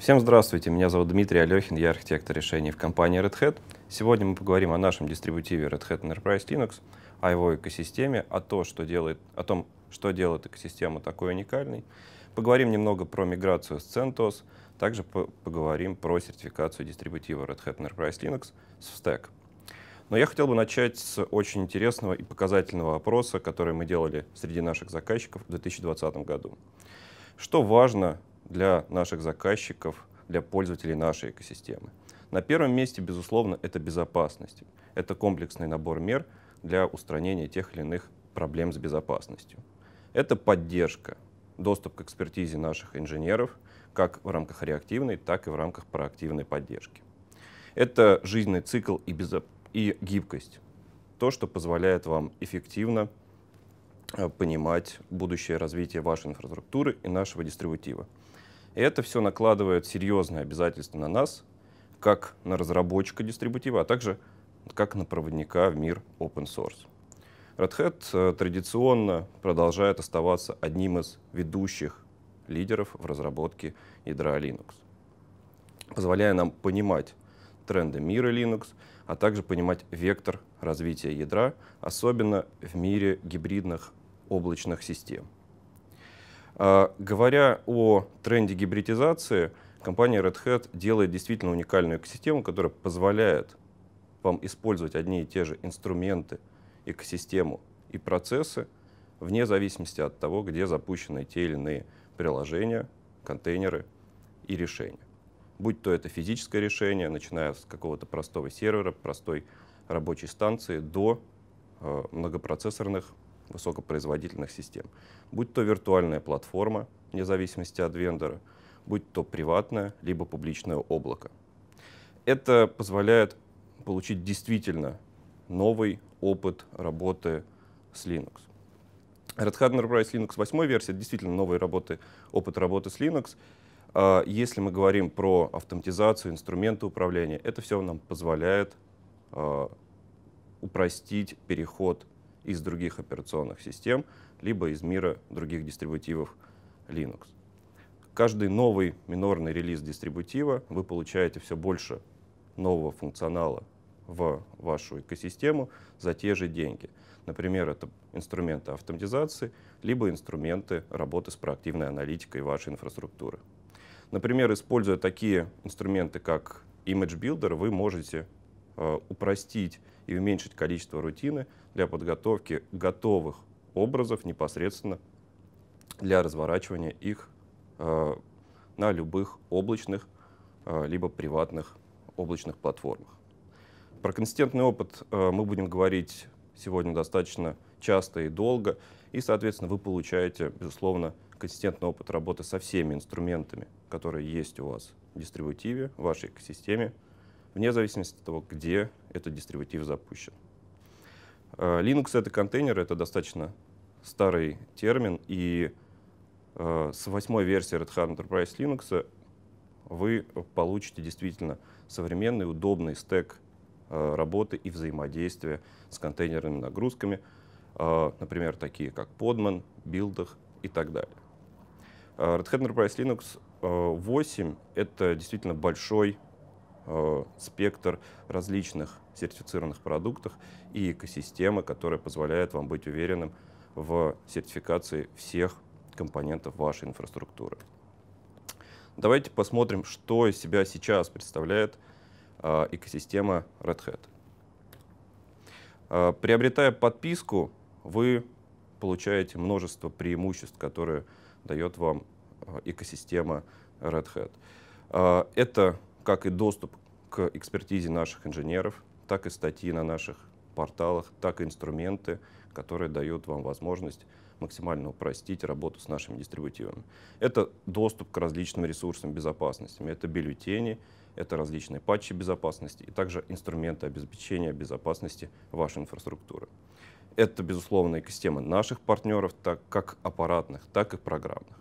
Всем здравствуйте, меня зовут Дмитрий Алехин, я архитектор решений в компании Red Hat. Сегодня мы поговорим о нашем дистрибутиве Red Hat Enterprise Linux, о его экосистеме, о, то, что делает, о том, что делает экосистему такой уникальной. Поговорим немного про миграцию с CentOS, также по поговорим про сертификацию дистрибутива Red Hat Enterprise Linux с Stack. Но я хотел бы начать с очень интересного и показательного опроса, который мы делали среди наших заказчиков в 2020 году. Что важно для наших заказчиков, для пользователей нашей экосистемы. На первом месте, безусловно, это безопасность. Это комплексный набор мер для устранения тех или иных проблем с безопасностью. Это поддержка, доступ к экспертизе наших инженеров, как в рамках реактивной, так и в рамках проактивной поддержки. Это жизненный цикл и, безо... и гибкость. То, что позволяет вам эффективно э, понимать будущее развитие вашей инфраструктуры и нашего дистрибутива. И это все накладывает серьезные обязательства на нас, как на разработчика дистрибутива, а также как на проводника в мир open source. Red Hat э, традиционно продолжает оставаться одним из ведущих лидеров в разработке ядра Linux, позволяя нам понимать тренды мира Linux, а также понимать вектор развития ядра, особенно в мире гибридных облачных систем. А, говоря о тренде гибридизации, компания Red Hat делает действительно уникальную экосистему, которая позволяет вам использовать одни и те же инструменты, экосистему и процессы, вне зависимости от того, где запущены те или иные приложения, контейнеры и решения. Будь то это физическое решение, начиная с какого-то простого сервера, простой рабочей станции, до э, многопроцессорных высокопроизводительных систем. Будь то виртуальная платформа, вне зависимости от вендора, будь то приватное, либо публичное облако. Это позволяет получить действительно новый опыт работы с Linux. Red Hat Enterprise Linux 8 версия — действительно новый работы, опыт работы с Linux. А если мы говорим про автоматизацию, инструменты управления, это все нам позволяет а, упростить переход из других операционных систем, либо из мира других дистрибутивов Linux. Каждый новый минорный релиз дистрибутива вы получаете все больше нового функционала в вашу экосистему за те же деньги. Например, это инструменты автоматизации, либо инструменты работы с проактивной аналитикой вашей инфраструктуры. Например, используя такие инструменты, как Image Builder, вы можете Э, упростить и уменьшить количество рутины для подготовки готовых образов непосредственно для разворачивания их э, на любых облачных э, либо приватных облачных платформах. Про консистентный опыт мы будем говорить сегодня достаточно часто и долго, и, соответственно, вы получаете, безусловно, консистентный опыт работы со всеми инструментами, которые есть у вас в дистрибутиве, в вашей экосистеме, вне зависимости от того, где этот дистрибутив запущен. Э, Linux — это контейнер, это достаточно старый термин, и э, с восьмой версии Red Hat Enterprise Linux вы получите действительно современный, удобный стек э, работы и взаимодействия с контейнерными нагрузками, например, такие как Podman, Buildach и так далее. Red Hat Enterprise Linux 8 — это действительно большой Э, спектр различных сертифицированных продуктов и экосистемы, которая позволяет вам быть уверенным в сертификации всех компонентов вашей инфраструктуры. Давайте посмотрим, что из себя сейчас представляет э, экосистема Red Hat. Э, приобретая подписку, вы получаете множество преимуществ, которые дает вам экосистема Red Hat. Это как и доступ к экспертизе наших инженеров, так и статьи на наших порталах, так и инструменты, которые дают вам возможность максимально упростить работу с нашими дистрибутивами. Это доступ к различным ресурсам безопасности. Это бюллетени, это различные патчи безопасности и также инструменты обеспечения безопасности вашей инфраструктуры. Это, безусловно, экосистемы наших партнеров, так как аппаратных, так и программных.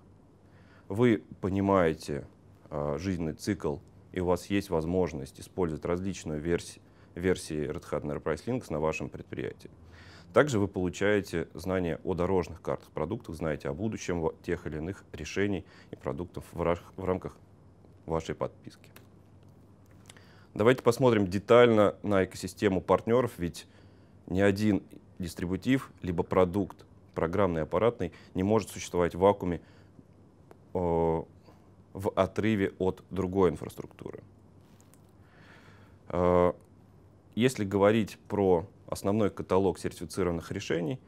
Вы понимаете э, жизненный цикл и у вас есть возможность использовать различную версию версии Red Hat Enterprise Linux на вашем предприятии. Также вы получаете знания о дорожных картах продуктов, знаете о будущем тех или иных решений и продуктов в рамках вашей подписки. Давайте посмотрим детально на экосистему партнеров, ведь ни один дистрибутив, либо продукт программный, аппаратный, не может существовать в вакууме э, в отрыве от другой инфраструктуры. Э, если говорить про основной каталог сертифицированных решений,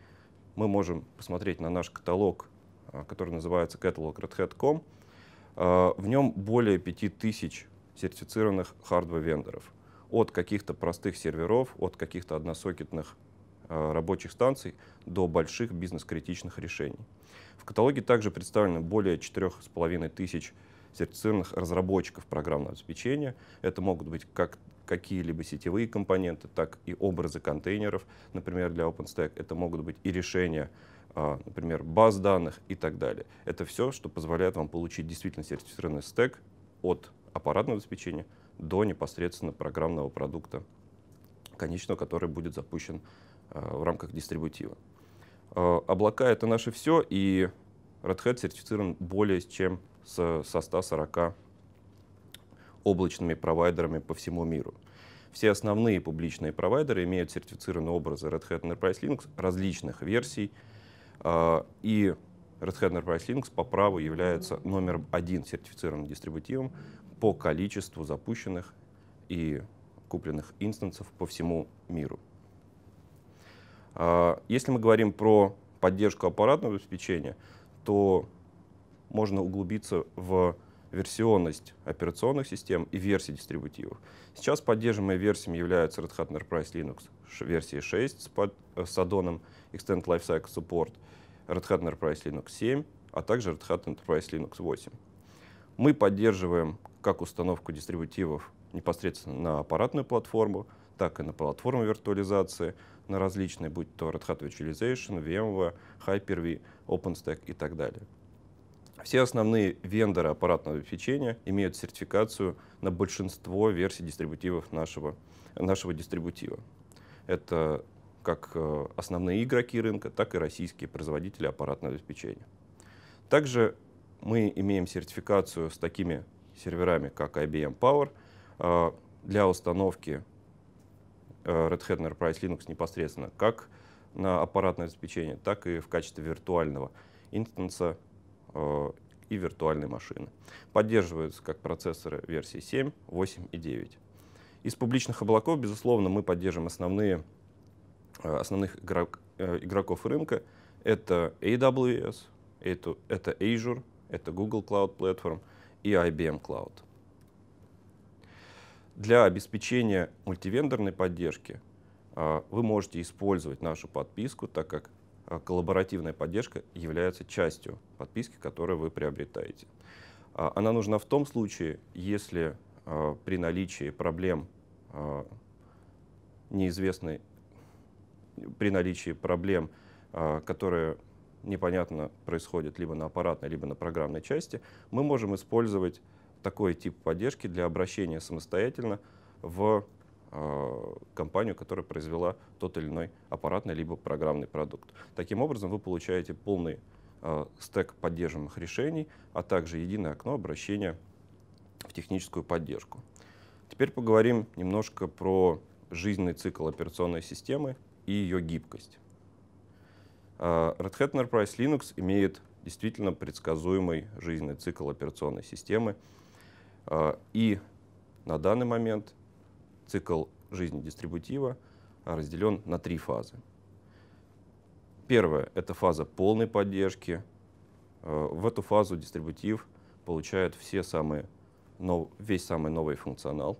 мы можем посмотреть на наш каталог, э, который называется Catalog Red Hat.com. Э, в нем более 5000 сертифицированных хардвер-вендоров. От каких-то простых серверов, от каких-то односокетных рабочих станций до больших бизнес-критичных решений. В каталоге также представлены более 4500 тысяч сертифицированных разработчиков программного обеспечения. Это могут быть как какие-либо сетевые компоненты, так и образы контейнеров, например, для OpenStack. Это могут быть и решения, а, например, баз данных и так далее. Это все, что позволяет вам получить действительно сертифицированный стек от аппаратного обеспечения до непосредственно программного продукта конечного, который будет запущен а, в рамках дистрибутива. А, облака — это наше все, и Red Hat сертифицирован более чем с, со 140 облачными провайдерами по всему миру. Все основные публичные провайдеры имеют сертифицированные образы Red Hat Enterprise Linux различных версий, э, и Red Hat Enterprise Linux по праву является номер один сертифицированным дистрибутивом по количеству запущенных и купленных инстансов по всему миру. А, если мы говорим про поддержку аппаратного обеспечения, то можно углубиться в версионность операционных систем и версии дистрибутивов. Сейчас поддерживаемой версиями являются Red Hat Enterprise Linux версии 6 с, под, э, с аддоном Extend Lifecycle Support, Red Hat Enterprise Linux 7, а также Red Hat Enterprise Linux 8. Мы поддерживаем как установку дистрибутивов непосредственно на аппаратную платформу, так и на платформу виртуализации, на различные, будь то Red Hat Virtualization, VMware, Hyper-V, OpenStack и так далее. Все основные вендоры аппаратного обеспечения имеют сертификацию на большинство версий дистрибутивов нашего, нашего дистрибутива. Это как э, основные игроки рынка, так и российские производители аппаратного обеспечения. Также мы имеем сертификацию с такими серверами, как IBM Power, э, для установки э, Red Hat Enterprise Linux непосредственно как на аппаратное обеспечение, так и в качестве виртуального инстанса Э, и виртуальной машины. Поддерживаются как процессоры версии 7, 8 и 9. Из публичных облаков, безусловно, мы поддержим основные, э, основных игрок, э, игроков рынка. Это AWS, это, это Azure, это Google Cloud Platform и IBM Cloud. Для обеспечения мультивендорной поддержки вы можете использовать нашу подписку, так как Э, коллаборативная поддержка является частью подписки, которую вы приобретаете. А, она нужна в том случае, если э, при наличии проблем э, неизвестной, при наличии проблем, которые непонятно происходят либо на аппаратной, либо на программной части, мы можем использовать такой тип поддержки для обращения самостоятельно в Э, компанию, которая произвела тот или иной аппаратный либо программный продукт. Таким образом, вы получаете полный э, стек поддерживаемых решений, а также единое окно обращения в техническую поддержку. Теперь поговорим немножко про жизненный цикл операционной системы и ее гибкость. Э, Red Hat Enterprise Linux имеет действительно предсказуемый жизненный цикл операционной системы. и на данный момент цикл жизни дистрибутива разделен на три фазы. Первая — это фаза полной поддержки. Э, в эту фазу дистрибутив получает все самые, нов, весь самый новый функционал,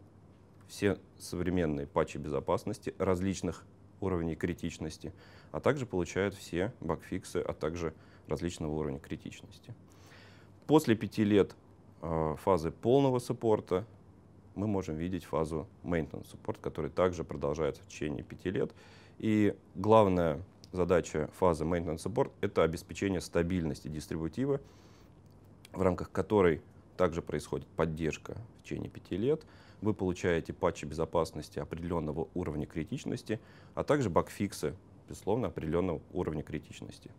все современные патчи безопасности различных уровней критичности, а также получает все багфиксы, а также различного уровня критичности. После пяти лет э, фазы полного саппорта мы можем видеть фазу maintenance support, который также продолжается в течение 5 лет. И главная задача фазы maintenance support — это обеспечение стабильности дистрибутива, в рамках которой также происходит поддержка в течение 5 лет. Вы получаете патчи безопасности определенного уровня критичности, а также багфиксы, безусловно, определенного уровня критичности.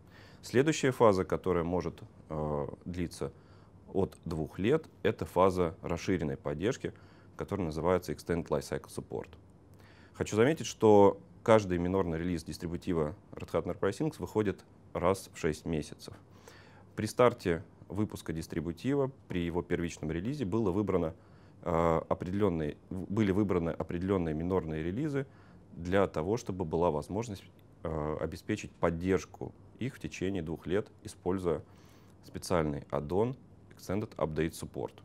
Следующая фаза, которая может э, длиться от двух лет, это фаза расширенной поддержки — который называется Extended Lifecycle Support. Хочу заметить, что каждый минорный релиз дистрибутива Red Hat Enterprise Linux выходит раз в 6 месяцев. При старте выпуска дистрибутива, при его первичном релизе было выбрано, э, определенные, были выбраны определенные минорные релизы для того, чтобы была возможность э, обеспечить поддержку их в течение двух лет, используя специальный аддон Extended Update Support —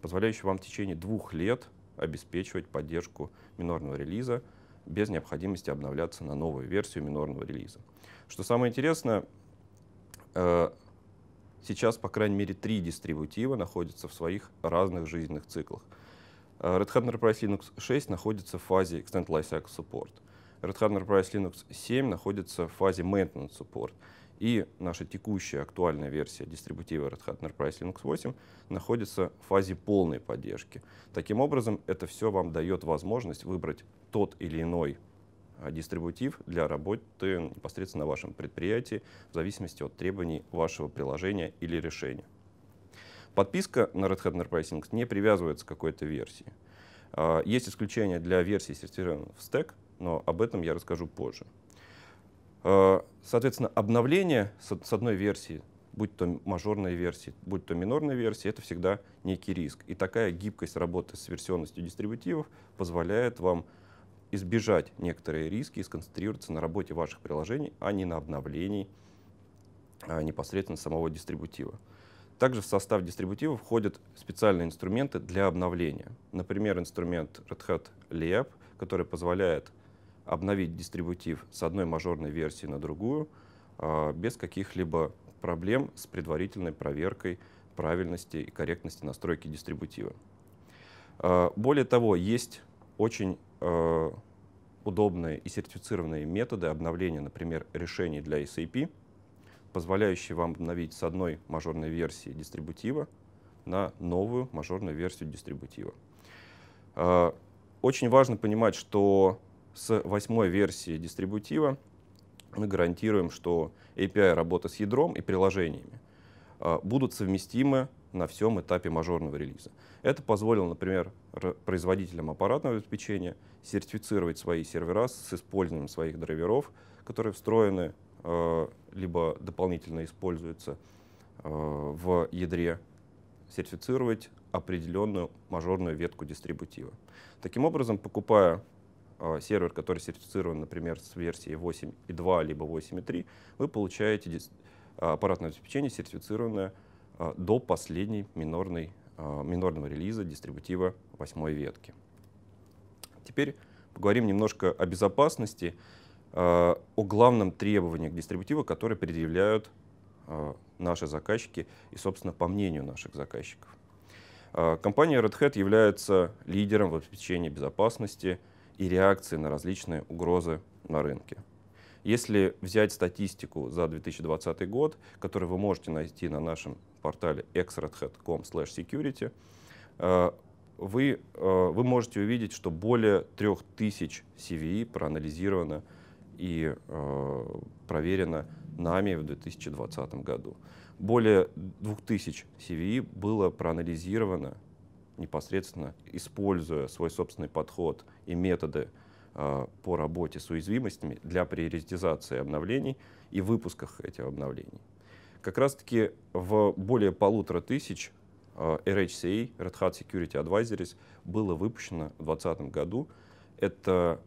позволяющий вам в течение двух лет обеспечивать поддержку минорного релиза без необходимости обновляться на новую версию минорного релиза. Что самое интересное, э, сейчас, по крайней мере, три дистрибутива находятся в своих разных жизненных циклах. Э, Red Hat Enterprise Linux 6 находится в фазе Extended Lifecycle Support. Red Hat Enterprise Linux 7 находится в фазе Maintenance Support. И наша текущая актуальная версия дистрибутива Red Hat Enterprise Linux 8 находится в фазе полной поддержки. Таким образом, это все вам дает возможность выбрать тот или иной а, дистрибутив для работы непосредственно на вашем предприятии в зависимости от требований вашего приложения или решения. Подписка на Red Hat Enterprise Linux не привязывается к какой-то версии. А, есть исключения для версии сертифицированных в стек, но об этом я расскажу позже. Э, соответственно, обновление с одной версии, будь то мажорная версия, будь то минорная версия, это всегда некий риск. И такая гибкость работы с версионностью дистрибутивов позволяет вам избежать некоторые риски и сконцентрироваться на работе ваших приложений, а не на обновлении а непосредственно самого дистрибутива. Также в состав дистрибутива входят специальные инструменты для обновления. Например, инструмент Red Hat LEAP, который позволяет обновить дистрибутив с одной мажорной версии на другую а, без каких-либо проблем с предварительной проверкой правильности и корректности настройки дистрибутива. А, более того, есть очень а, удобные и сертифицированные методы обновления, например, решений для SAP, позволяющие вам обновить с одной мажорной версии дистрибутива на новую мажорную версию дистрибутива. Очень важно понимать, что с восьмой версии дистрибутива мы гарантируем, что API работа с ядром и приложениями а, будут совместимы на всем этапе мажорного релиза. Это позволило, например, производителям аппаратного обеспечения сертифицировать свои сервера с использованием своих драйверов, которые встроены, а, либо дополнительно используются а, в ядре, сертифицировать определенную мажорную ветку дистрибутива. Таким образом, покупая а, сервер, который сертифицирован, например, с версии 8.2 либо 8.3, вы получаете а, аппаратное обеспечение, сертифицированное а, до последней минорной, минорного релиза дистрибутива восьмой ветки. Теперь поговорим немножко о безопасности, о главном требовании к дистрибутиву, которое предъявляют наши заказчики и, собственно, по мнению наших заказчиков. Компания Red Hat является лидером в обеспечении безопасности – и реакции на различные угрозы на рынке. Если взять статистику за 2020 год, которую вы можете найти на нашем портале xredhat.com/security, э, вы, э, вы можете увидеть, что более 3000 CVE проанализировано и э, проверено нами в 2020 году. Более 2000 CVE было проанализировано непосредственно, используя свой собственный подход и методы а, по работе с уязвимостями для приоритизации обновлений и выпусках этих обновлений. Как раз-таки в более полутора тысяч а, RHCA, Red Hat Security Advisories, было выпущено в 2020 году. Это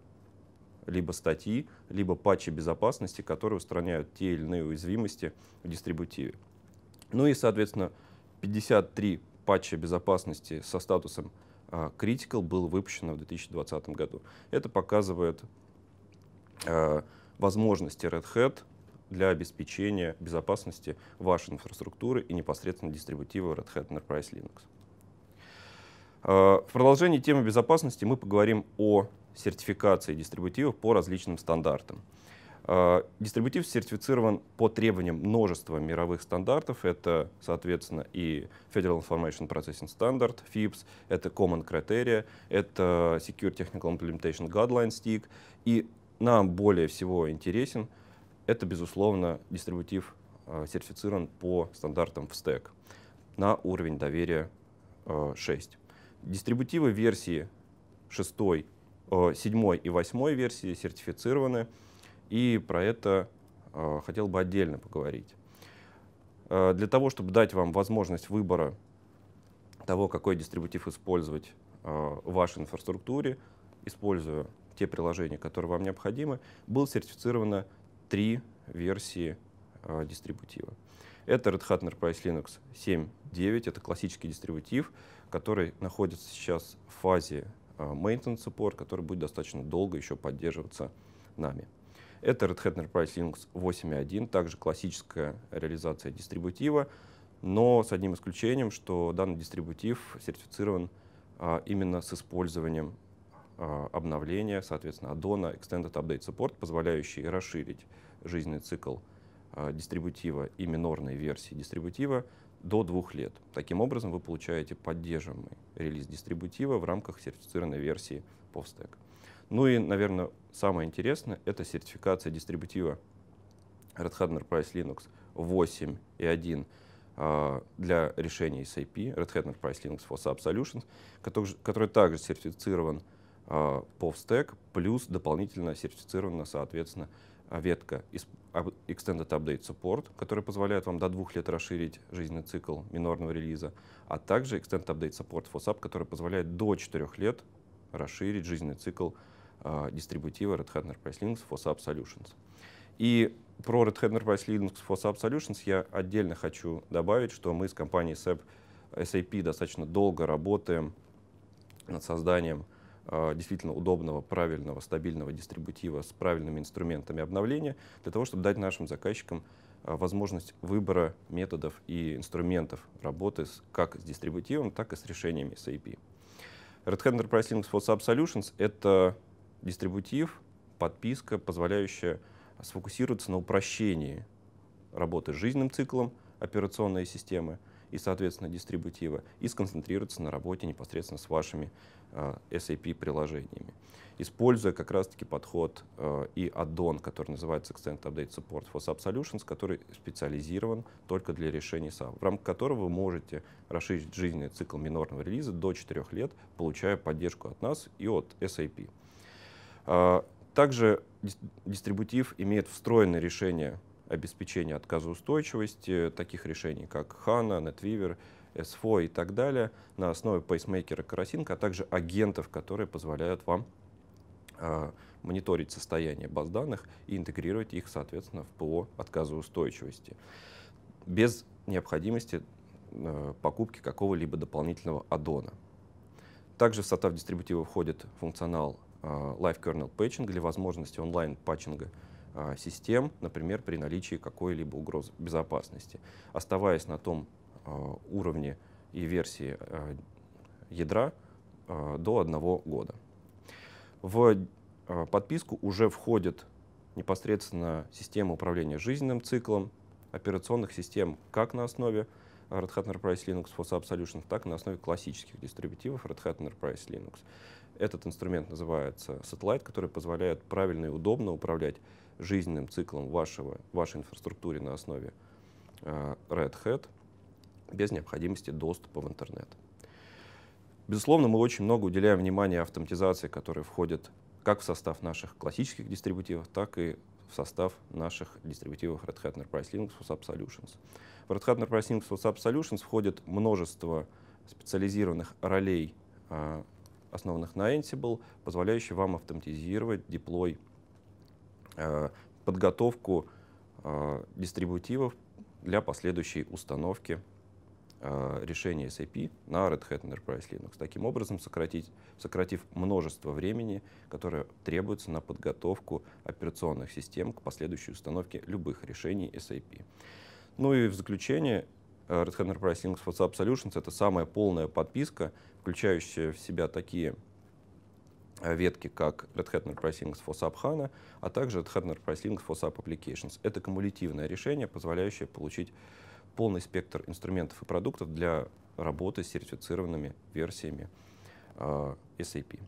либо статьи, либо патчи безопасности, которые устраняют те или иные уязвимости в дистрибутиве. Ну и, соответственно, 53 патча безопасности со статусом а, Critical было выпущено в 2020 году. Это показывает а, возможности Red Hat для обеспечения безопасности вашей инфраструктуры и непосредственно дистрибутива Red Hat Enterprise Linux. А, в продолжении темы безопасности мы поговорим о сертификации дистрибутивов по различным стандартам. Э, дистрибутив сертифицирован по требованиям множества мировых стандартов. Это, соответственно, и Federal Information Processing Standard, FIPS, это Common Criteria, это Secure Technical Implementation Guidelines Stick. И нам более всего интересен, это, безусловно, дистрибутив э, сертифицирован по стандартам в стек на уровень доверия 6. Э, Дистрибутивы версии 6, 7 и 8 версии сертифицированы и про это э, хотел бы отдельно поговорить. Э, для того, чтобы дать вам возможность выбора того, какой дистрибутив использовать э, в вашей инфраструктуре, используя те приложения, которые вам необходимы, было сертифицировано три версии дистрибутива. Это Red Hat Enterprise Linux 7.9, это классический дистрибутив, который находится сейчас в фазе maintenance support, который будет достаточно долго еще поддерживаться нами. Это Red Hat Enterprise Linux 8.1, также классическая реализация дистрибутива, но с одним исключением, что данный дистрибутив сертифицирован а, именно с использованием а, обновления, соответственно, аддона Extended Update Support, позволяющий расширить жизненный цикл а, дистрибутива и минорной версии дистрибутива до двух лет. Таким образом, вы получаете поддерживаемый релиз дистрибутива в рамках сертифицированной версии PovStack. Ну и, наверное, самое интересное — это сертификация дистрибутива Red Hat Enterprise Linux 8.1 а, для решения SAP, Red Hat Enterprise Linux for SAP Solutions, который, который также сертифицирован по а, stack, плюс дополнительно сертифицирована, соответственно, ветка Extended Update Support, которая позволяет вам до двух лет расширить жизненный цикл минорного релиза, а также Extended Update Support for SAP, который позволяет до четырех лет расширить жизненный цикл а, дистрибутива Red Hat Enterprise Linux for SAP Solutions. И про Red Hat Enterprise Linux for SAP Solutions я отдельно хочу добавить, что мы с компанией SAP, SAP достаточно долго работаем над созданием а, действительно удобного, правильного, стабильного дистрибутива с правильными инструментами обновления, для того, чтобы дать нашим заказчикам а, возможность выбора методов и инструментов работы с, как с дистрибутивом, так и с решениями SAP. Red Hat Enterprise Linux for SAP Solutions — это дистрибутив, подписка, позволяющая сфокусироваться на упрощении работы с жизненным циклом операционной системы и, соответственно, дистрибутива, и сконцентрироваться на работе непосредственно с вашими э, SAP-приложениями. Используя как раз-таки подход э, и аддон, который называется Extended Update Support for SAP Solutions, который специализирован только для решений SAP, в рамках которого вы можете расширить жизненный цикл минорного релиза до 4 лет, получая поддержку от нас и от SAP. А, также дистрибутив имеет встроенное решение обеспечения отказоустойчивости, таких решений, как HANA, NetWeaver, SFO и так далее, на основе пейсмейкера Карасинка а также агентов, которые позволяют вам а, мониторить состояние баз данных и интегрировать их, соответственно, в ПО отказоустойчивости. Без необходимости э, покупки какого-либо дополнительного аддона. Также в состав дистрибутива входит функционал а, live Kernel Patching для возможности онлайн-патчинга а, систем, например, при наличии какой-либо угрозы безопасности. Оставаясь на том а, уровне и версии ядра до одного года. В подписку уже входит непосредственно система управления жизненным циклом операционных систем как на основе Red Hat Enterprise Linux for Sub Solutions, так и на основе классических дистрибутивов Red Hat Enterprise Linux. Этот инструмент называется сателлайт, который позволяет правильно и удобно управлять жизненным циклом вашего, вашей инфраструктуры на основе а, Red Hat без необходимости доступа в интернет. Безусловно, мы очень много уделяем внимания автоматизации, которая входит как в состав наших классических дистрибутивов, так и в состав наших дистрибутивов Red Hat Enterprise Linux WhatsApp Solutions. В Red Hat Enterprise Linux WhatsApp Solutions входит множество специализированных ролей а, основанных на Ansible, позволяющий вам автоматизировать деплой, э, подготовку э, дистрибутивов для последующей установки э, решения SAP на Red Hat Enterprise Linux. Таким образом, сократить, сократив множество времени, которое требуется на подготовку операционных систем к последующей установке любых решений SAP. Ну и в заключение, Red Hat Enterprise Linux WhatsApp Solutions — это самая полная подписка, включающая в себя такие э, ветки, как Red Hat Enterprise Linux for SAP HANA, а также Red Hat Enterprise Linux for SAP Applications. Это кумулятивное решение, позволяющее получить полный спектр инструментов и продуктов для работы с сертифицированными версиями э, SAP.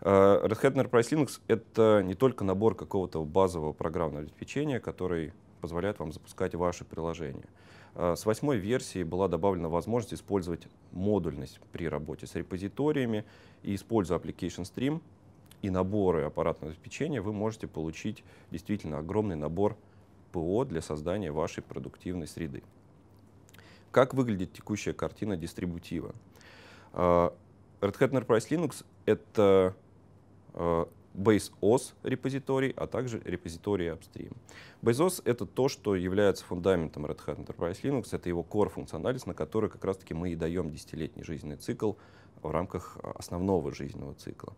Э, Red Hat Enterprise Linux — это не только набор какого-то базового программного обеспечения, который позволяет вам запускать ваши приложения. А, с восьмой версии была добавлена возможность использовать модульность при работе с репозиториями и используя Application Stream и наборы аппаратного обеспечения, вы можете получить действительно огромный набор ПО для создания вашей продуктивной среды. Как выглядит текущая картина дистрибутива? А, Red Hat Enterprise Linux — это а, BaseOS репозиторий, а также репозитории Upstream. BaseOS — это то, что является фундаментом Red Hat Enterprise Linux, это его core функциональность, на которой как раз-таки мы и даем десятилетний жизненный цикл в рамках а, основного жизненного цикла.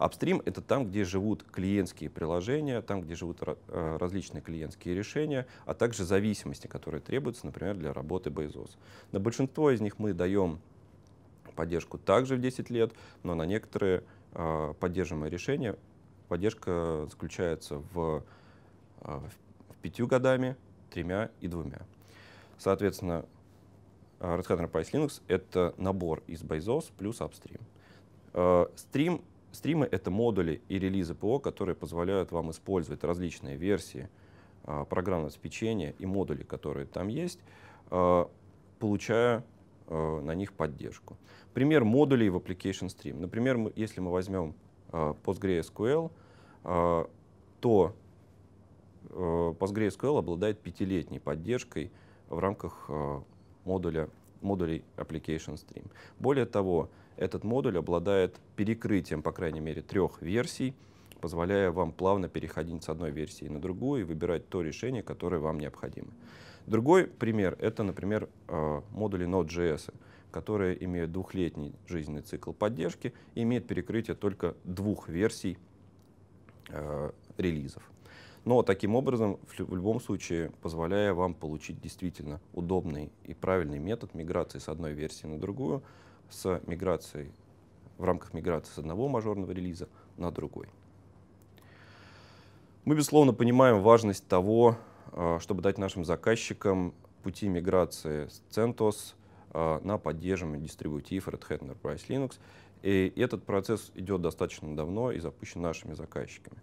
Upstream — это там, где живут клиентские приложения, там, где живут э, различные клиентские решения, а также зависимости, которые требуются, например, для работы BaseOS. На большинство из них мы даем поддержку также в 10 лет, но на некоторые э, поддерживаемые решения поддержка заключается в, а, в пятью годами, тремя и двумя. Соответственно, а, Red Hat Enterprise Linux — это набор из Bezos плюс Upstream. А, стрим, стримы — это модули и релизы ПО, которые позволяют вам использовать различные версии программного обеспечения и модули, которые там есть, получая на них поддержку. Пример модулей в Application Stream. Например, если мы возьмем PostgreSQL — а, то а, PostgreSQL обладает пятилетней поддержкой в рамках а, модуля, модулей Application Stream. Более того, этот модуль обладает перекрытием, по крайней мере, трех версий, позволяя вам плавно переходить с одной версии на другую и выбирать то решение, которое вам необходимо. Другой пример — это, например, модули Node.js, которые имеют двухлетний жизненный цикл поддержки и имеют перекрытие только двух версий — Э, релизов. Но таким образом, в любом случае, позволяя вам получить действительно удобный и правильный метод миграции с одной версии на другую, с миграцией в рамках миграции с одного мажорного релиза на другой. Мы, безусловно, понимаем важность того, э, чтобы дать нашим заказчикам пути миграции с CentOS э, на поддерживаемый дистрибутив Red Hat Enterprise Linux и этот процесс идет достаточно давно и запущен нашими заказчиками.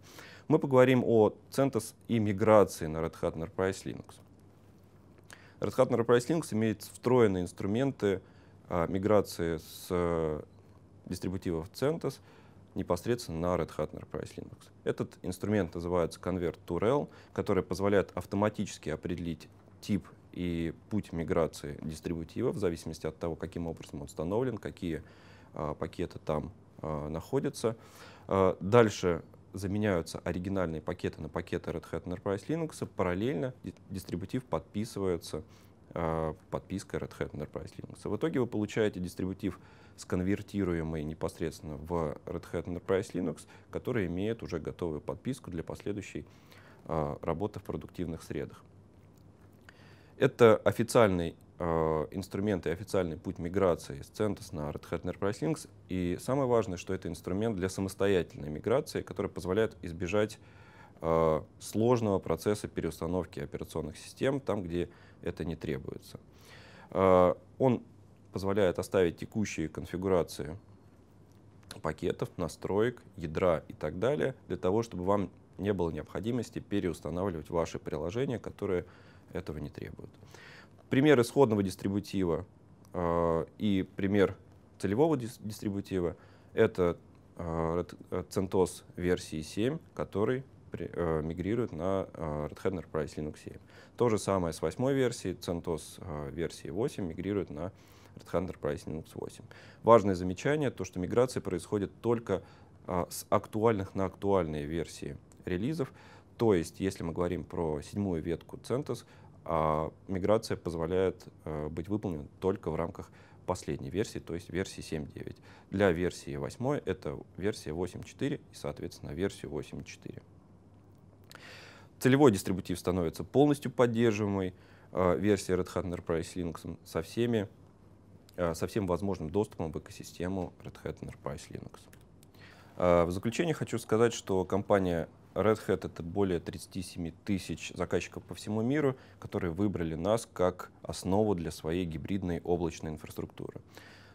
Мы поговорим о CentOS и миграции на Red Hat Enterprise Linux. Red Hat Enterprise Linux имеет встроенные инструменты а, миграции с а, дистрибутивов CentOS непосредственно на Red Hat Enterprise Linux. Этот инструмент называется Convert to RHEL, который позволяет автоматически определить тип и путь миграции дистрибутива в зависимости от того, каким образом он установлен, какие а, пакеты там а, находятся. А, дальше заменяются оригинальные пакеты на пакеты Red Hat Enterprise Linux. Параллельно дистрибутив подписывается подпиской Red Hat Enterprise Linux. В итоге вы получаете дистрибутив сконвертируемый непосредственно в Red Hat Enterprise Linux, который имеет уже готовую подписку для последующей работы в продуктивных средах. Это официальный Э, инструмент и официальный путь миграции с Центос на Red Hat Enterprise Links. И самое важное, что это инструмент для самостоятельной миграции, который позволяет избежать э, сложного процесса переустановки операционных систем там, где это не требуется. Э, он позволяет оставить текущие конфигурации пакетов, настроек, ядра и так далее, для того, чтобы вам не было необходимости переустанавливать ваши приложения, которые этого не требуют пример исходного дистрибутива э, и пример целевого дис дистрибутива — это э, э CentOS версии 7, который при, э, мигрирует на э, Red Hat Enterprise Linux 7. То же самое с восьмой версией, CentOS э, версии 8 мигрирует на Red Hat Enterprise Linux 8. Важное замечание — то, что миграция происходит только э, с актуальных на актуальные версии релизов. То есть, если мы говорим про седьмую ветку CentOS, а миграция позволяет э, быть выполнена только в рамках последней версии, то есть версии 7.9. Для версии 8 это версия 8.4 и, соответственно, версию 8.4. Целевой дистрибутив становится полностью поддерживаемой. Э, версией Red Hat Enterprise Linux со, всеми, э, со всем возможным доступом в экосистему Red Hat Enterprise Linux. В заключение хочу сказать, что компания Red Hat — это более 37 тысяч заказчиков по всему миру, которые выбрали нас как основу для своей гибридной облачной инфраструктуры.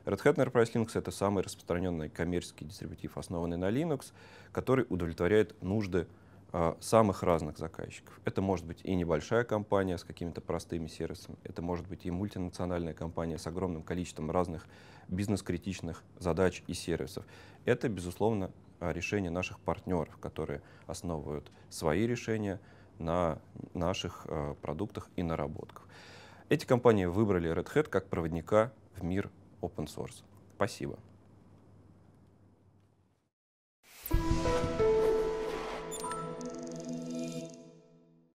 Red Hat Enterprise Linux — это самый распространенный коммерческий дистрибутив, основанный на Linux, который удовлетворяет нужды а, самых разных заказчиков. Это может быть и небольшая компания с какими-то простыми сервисами, это может быть и мультинациональная компания с огромным количеством разных бизнес-критичных задач и сервисов. Это, безусловно, решения наших партнеров, которые основывают свои решения на наших э, продуктах и наработках. Эти компании выбрали Red Hat как проводника в мир open source. Спасибо.